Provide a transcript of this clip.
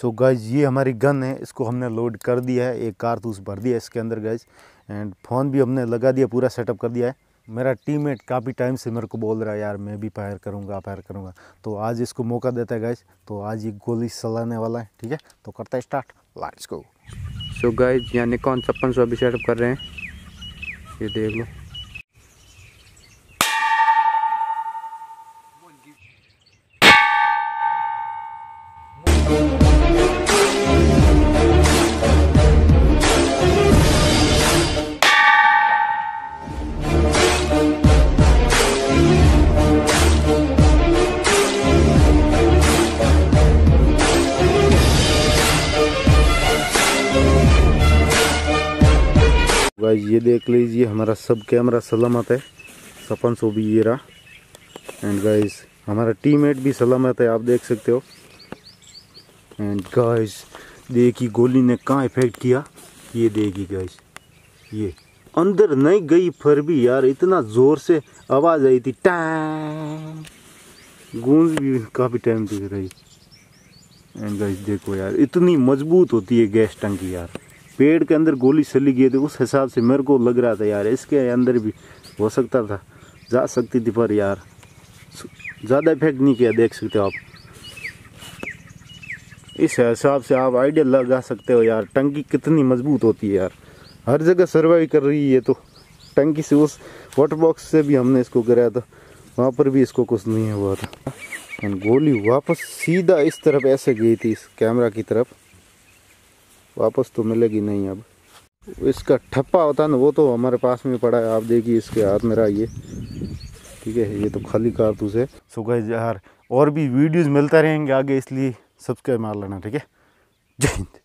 सो so guys ये हमारी gun है इसको हमने लोड कर दिया है एक कारतूस तो भर दिया इसके अंदर गाइज एंड फ़ोन भी हमने लगा दिया पूरा सेटअप कर दिया है मेरा टीममेट काफ़ी टाइम से मेरे को बोल रहा है यार मैं भी फायर करूँगा फायर करूँगा तो आज इसको मौका देता है गाइज तो आज ये गोली सलाने वाला है ठीक है तो करता है स्टार्ट लाइट्स को सो गाइज यहाँ निकॉन छप्पन सौ अभी सेटअप कर रहे हैं ये देख लो गाइस ये देख लीजिए हमारा सब कैमरा सलामत है सपन सो भी ये रहा एंड गाइस हमारा टीममेट भी सलामत है आप देख सकते हो एंड गाइस देखी गोली ने कहाँ इफेक्ट किया ये देखी गाइस ये अंदर नहीं गई फिर भी यार इतना ज़ोर से आवाज़ आई थी टैम गूंज भी काफ़ी टाइम तक रही एंड गाइस देखो यार इतनी मजबूत होती है गैस टंकी यार पेड़ के अंदर गोली चली गई थी उस हिसाब से मेरे को लग रहा था यार इसके अंदर भी हो सकता था जा सकती थी पर यार ज़्यादा इफेक्ट नहीं किया देख सकते हो आप इस हिसाब से आप आइडिया लगा सकते हो यार टंकी कितनी मजबूत होती है यार हर जगह सर्वाइव कर रही है तो टंकी से उस वाटर बॉक्स से भी हमने इसको कराया था वहाँ पर भी इसको कुछ नहीं हुआ था गोली वापस सीधा इस तरफ ऐसे गई थी इस कैमरा की तरफ वापस तो मिलेगी नहीं अब इसका ठप्पा होता ना वो तो हमारे पास में पड़ा है आप देखिए इसके हाथ में ये ठीक है ये तो खाली कारतूस है से सुबह यार और भी वीडियोस मिलता रहेंगे आगे इसलिए सब्सक्राइब मार लेना ठीक है जय हिंद